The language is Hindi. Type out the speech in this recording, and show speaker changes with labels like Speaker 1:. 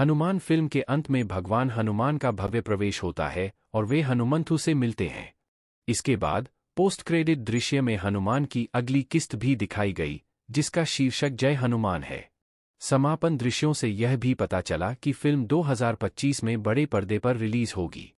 Speaker 1: हनुमान फिल्म के अंत में भगवान हनुमान का भव्य प्रवेश होता है और वे हनुमंथु से मिलते हैं इसके बाद पोस्ट क्रेडिट दृश्य में हनुमान की अगली किस्त भी दिखाई गई जिसका शीर्षक जय हनुमान है समापन दृश्यों से यह भी पता चला कि फिल्म 2025 में बड़े पर्दे पर रिलीज होगी